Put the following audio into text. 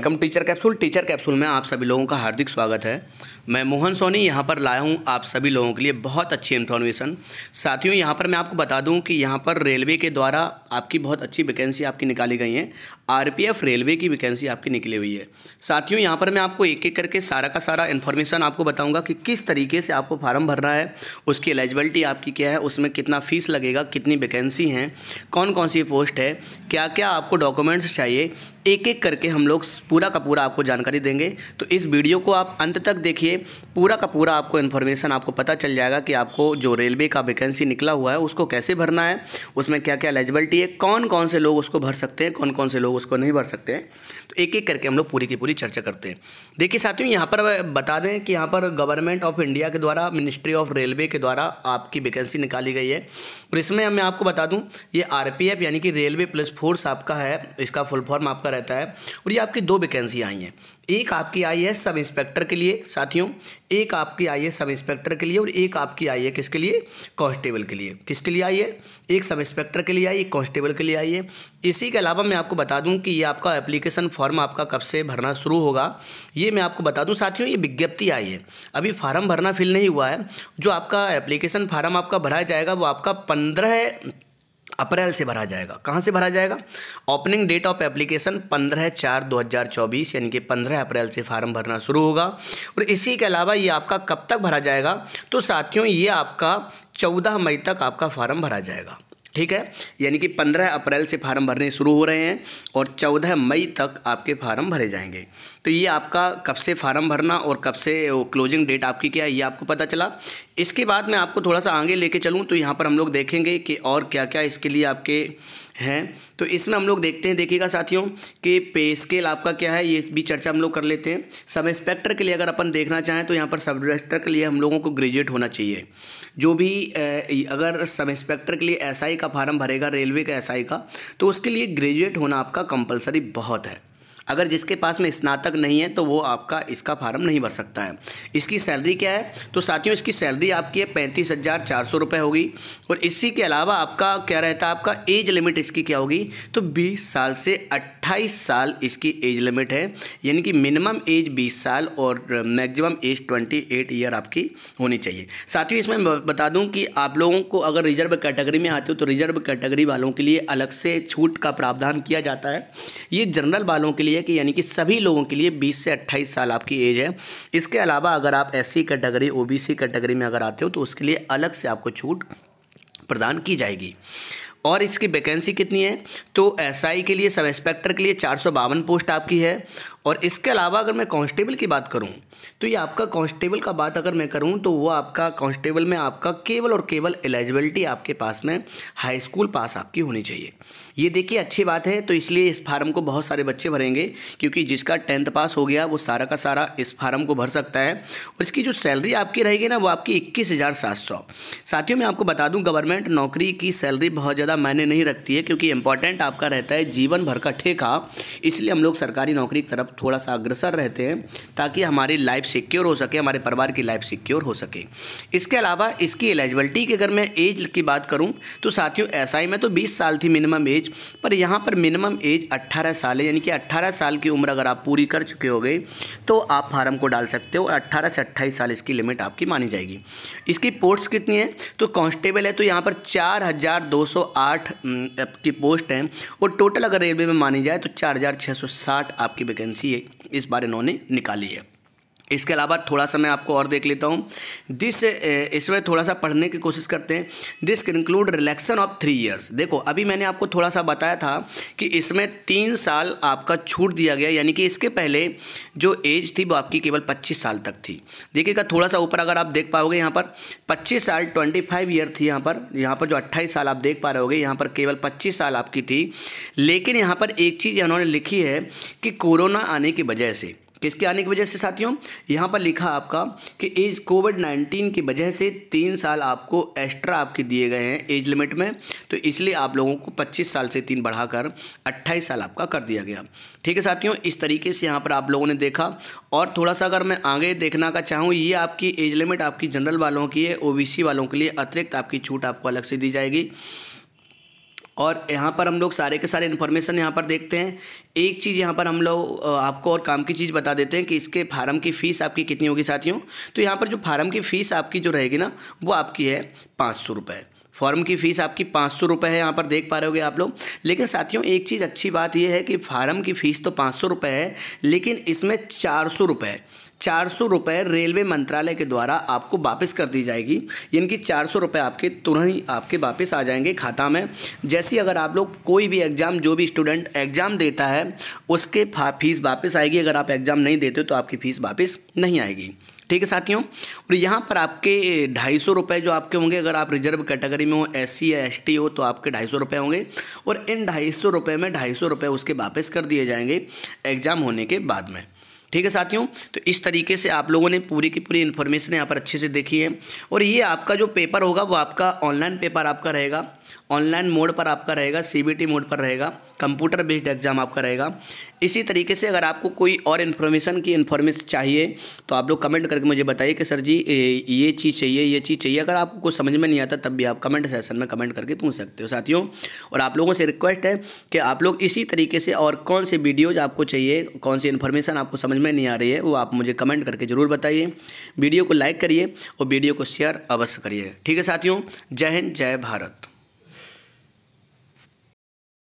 welcome teacher capsule teacher capsule में आप सभी लोगों का हार्दिक स्वागत है मैं मोहन सोनी यहाँ पर लाया हूँ आप सभी लोगों के लिए बहुत अच्छी इन्फॉर्मेशन साथियों यहाँ पर मैं आपको बता दूँ कि यहाँ पर रेलवे के द्वारा आपकी बहुत अच्छी वैकेंसी आपकी निकाली गई है आरपीएफ रेलवे की वैकेंसी आपकी निकली हुई है साथियों यहाँ पर मैं आपको एक एक करके सारा का सारा इन्फॉर्मेशन आपको बताऊँगा कि किस तरीके से आपको फार्म भरना है उसकी एलिजिबिलिटी आपकी क्या है उसमें कितना फ़ीस लगेगा कितनी वैकेंसी हैं कौन कौन सी पोस्ट है क्या क्या आपको डॉक्यूमेंट्स चाहिए एक एक करके हम लोग पूरा का पूरा आपको जानकारी देंगे तो इस वीडियो को आप अंत तक देखिए पूरा का पूरा आपको इन्फॉर्मेशन आपको पता चल जाएगा कि आपको जो रेलवे का वैकेंसी निकला हुआ है उसको कैसे भरना है उसमें क्या क्या एलिजिबिलिटी है कौन कौन से लोग उसको भर सकते हैं कौन कौन से लोग उसको नहीं भर सकते हैं तो एक एक करके हम लोग पूरी की पूरी चर्चा करते हैं देखिए साथियों यहाँ पर बता दें कि यहाँ पर गवर्नमेंट ऑफ इंडिया के द्वारा मिनिस्ट्री ऑफ रेलवे के द्वारा आपकी वैकेंसी निकाली गई है और इसमें मैं आपको बता दूँ ये आर यानी कि रेलवे प्लस फोर्स आपका है इसका फुल फॉर्म आपका रहता है और ये आपकी दो वैकेंसी आई हैं एक आपकी आई है सब इंस्पेक्टर के लिए साथियों एक आपकी आई है सब इंस्पेक्टर के लिए और एक आपकी आई है किसके लिए कांस्टेबल के लिए किसके लिए आई है एक सब इंस्पेक्टर के लिए आई एक कांस्टेबल के लिए आई है इसी के अलावा मैं आपको बता दूं कि ये आपका एप्लीकेशन फॉर्म आपका कब से भरना शुरू होगा ये मैं आपको बता दूं साथियों ये विज्ञप्ति आई है अभी फार्म भरना फिल नहीं हुआ है जो आपका एप्लीकेशन फार्म आपका भरा जाएगा वो आपका पंद्रह अप्रैल से भरा जाएगा कहाँ से भरा जाएगा ओपनिंग डेट ऑफ एप्लीकेशन पंद्रह चार दो हज़ार चौबीस यानी कि पंद्रह अप्रैल से फार्म भरना शुरू होगा और इसी के अलावा ये आपका कब तक भरा जाएगा तो साथियों ये आपका चौदह मई तक आपका फार्म भरा जाएगा ठीक है यानी कि पंद्रह अप्रैल से फार्म भरने शुरू हो रहे हैं और चौदह मई तक आपके फार्म भरे जाएंगे तो ये आपका कब से फार्म भरना और कब से क्लोजिंग डेट आपकी क्या है ये आपको पता चला इसके बाद मैं आपको थोड़ा सा आगे लेके चलूँ तो यहाँ पर हम लोग देखेंगे कि और क्या क्या इसके लिए आपके हैं तो इसमें हम लोग देखते हैं देखिएगा साथियों कि पे स्केल आपका क्या है ये भी चर्चा हम लोग कर लेते हैं सब इंस्पेक्टर के लिए अगर अपन देखना चाहें तो यहाँ पर सब इंस्पेक्टर के लिए हम लोगों को ग्रेजुएट होना चाहिए जो भी अगर सब इंस्पेक्टर के लिए एस का फार्म भरेगा रेलवे का एसआई का तो उसके लिए ग्रेजुएट होना आपका कंपलसरी बहुत है अगर जिसके पास में स्नातक नहीं है तो वो आपका इसका फार्म नहीं भर सकता है इसकी सैलरी क्या है तो साथियों इसकी सैलरी आपकी है पैंतीस हज़ार चार सौ रुपये होगी और इसी के अलावा आपका क्या रहता है आपका एज लिमिट इसकी क्या होगी तो बीस साल से अट्ठाईस साल इसकी एज लिमिट है यानी कि मिनिमम एज बीस साल और maximum age twenty eight year आपकी होनी चाहिए साथियों इसमें बता दूं कि आप लोगों को अगर रिजर्व कैटेगरी में आते हो तो रिजर्व कैटेगरी वालों के लिए अलग से छूट का प्रावधान किया जाता है ये जनरल वालों के लिए है कि यानी कि सभी लोगों के लिए 20 से 28 साल आपकी एज है इसके अलावा अगर आप S C category O B category में अगर आते हो तो उसके लिए अलग से आपको छूट प्रदान की जाएगी और इसकी वैकेंसी कितनी है तो एसआई के लिए सब इंस्पेक्टर के लिए चार पोस्ट आपकी है और इसके अलावा अगर मैं कांस्टेबल की बात करूं तो ये आपका कांस्टेबल का बात अगर मैं करूं तो वो आपका कांस्टेबल में आपका केवल और केवल एलिजिबिलिटी आपके पास में हाई स्कूल पास आपकी होनी चाहिए ये देखिए अच्छी बात है तो इसलिए इस फार्म को बहुत सारे बच्चे भरेंगे क्योंकि जिसका टेंथ पास हो गया वो सारा का सारा इस फार्म को भर सकता है और इसकी जो सैलरी आपकी रहेगी ना वो आपकी इक्कीस हज़ार सात सौ साथियों मैं आपको बता दूँ गवर्नमेंट नौकरी की सैलरी बहुत ज़्यादा मायने नहीं रखती है क्योंकि इंपॉर्टेंट आपका रहता है जीवन भर का ठेका इसलिए हम लोग सरकारी नौकरी की तरफ थोड़ा सा अग्रसर रहते हैं ताकि हमारी लाइफ सिक्योर हो सके हमारे परिवार की लाइफ सिक्योर हो सके इसके अलावा इसकी एलिजिबिलिटी की अगर मैं एज की बात करूँ तो साथियों एस में तो बीस साल थी मिनिमम एज पर यहाँ पर मिनिमम एज अट्ठारह साल है यानी कि अट्ठारह साल की उम्र अगर आप पूरी कर चुके हो गए तो आप फार्म को डाल सकते हो अट्ठारह से अट्ठाईस साल इसकी लिमिट आपकी मानी जाएगी इसकी पोस्ट कितनी है तो कांस्टेबल है तो यहाँ पर चार हज़ार दो सौ आठ की पोस्ट है और टोटल अगर रेलवे में मानी जाए तो चार हज़ार छः सौ साठ आपकी वैकेंसी एजेंसी इस बार इन्होंने निकाली है इसके अलावा थोड़ा सा मैं आपको और देख लेता हूँ दिस इसमें थोड़ा सा पढ़ने की कोशिश करते हैं this include relaxation of three years देखो अभी मैंने आपको थोड़ा सा बताया था कि इसमें तीन साल आपका छूट दिया गया यानी कि इसके पहले जो एज थी वो आपकी केवल पच्चीस साल तक थी देखिएगा थोड़ा सा ऊपर अगर आप देख पाओगे यहाँ पर पच्चीस साल ट्वेंटी फाइव ईयर थी यहाँ पर यहाँ पर जो अट्ठाईस साल आप देख पा रहे हो यहाँ पर केवल पच्चीस साल आपकी थी लेकिन यहाँ पर एक चीज़ इन्होंने लिखी है कि कोरोना आने की वजह से किसके आने की वजह से साथियों यहाँ पर लिखा आपका कि एज कोविड नाइन्टीन की वजह से तीन साल आपको एक्स्ट्रा आपके दिए गए हैं एज लिमिट में तो इसलिए आप लोगों को पच्चीस साल से तीन बढ़ाकर अट्ठाईस साल आपका कर दिया गया ठीक है साथियों इस तरीके से यहाँ पर आप लोगों ने देखा और थोड़ा सा अगर मैं आगे देखना का चाहूँ ये आपकी एज लिमिट आपकी जनरल वालों की है ओ वालों के लिए अतिरिक्त आपकी छूट आपको अलग से दी जाएगी और यहाँ पर हम लोग सारे के सारे इन्फॉर्मेशन यहाँ पर देखते हैं एक चीज़ यहाँ पर हम लोग आपको और काम की चीज़ बता देते हैं कि इसके फार्म की फ़ीस आपकी कितनी होगी साथियों तो यहाँ पर जो फार्म की फ़ीस आपकी जो रहेगी ना वो आपकी है पाँच सौ रुपये फॉर्म की फ़ीस आपकी पाँच सौ रुपये है यहाँ पर देख पा रहे होगे आप लोग लेकिन साथियों एक चीज़ अच्छी बात यह है कि फार्म की फ़ीस तो पाँच सौ रुपये है लेकिन इसमें चार सौ रुपये चार सौ रुपये रेलवे मंत्रालय के द्वारा आपको वापस कर दी जाएगी यानी कि चार सौ रुपये आपके तुरंत ही आपके वापस आ जाएंगे खाता में जैसे अगर आप लोग कोई भी एग्ज़ाम जो भी स्टूडेंट एग्ज़ाम देता है उसके फीस वापस आएगी अगर आप एग्ज़ाम नहीं देते तो आपकी फ़ीस वापस नहीं आएगी ठीक है साथियों और यहाँ पर आपके ढाई सौ रुपये जो आपके होंगे अगर आप रिजर्व कैटेगरी में हो एस सी या एस टी हो तो आपके ढाई सौ रुपये होंगे और इन ढाई सौ रुपये में ढाई सौ रुपये उसके वापस कर दिए जाएंगे एग्ज़ाम होने के बाद में ठीक है साथियों तो इस तरीके से आप लोगों ने पूरी की पूरी इन्फॉर्मेशन यहाँ पर अच्छे से देखी है और ये आपका जो पेपर होगा वो आपका ऑनलाइन पेपर आपका रहेगा ऑनलाइन मोड पर आपका रहेगा सी मोड पर रहेगा कंप्यूटर बेस्ड एग्जाम आपका रहेगा इसी तरीके से अगर आपको कोई और इन्फॉर्मेशन की इन्फॉर्मेशन चाहिए तो आप लोग कमेंट करके मुझे बताइए कि सर जी ये चीज़ चाहिए ये चीज़ चाहिए अगर आपको कुछ समझ में नहीं आता तब भी आप कमेंट सेशन में कमेंट करके पूछ सकते हो साथियों और आप लोगों से रिक्वेस्ट है कि आप लोग इसी तरीके से और कौन से वीडियोज़ आपको चाहिए कौन सी इन्फॉर्मेशन आपको समझ में नहीं आ रही है वो आप मुझे कमेंट करके ज़रूर बताइए वीडियो को लाइक करिए और वीडियो को शेयर अवश्य करिए ठीक है साथियों जय हिंद जय भारत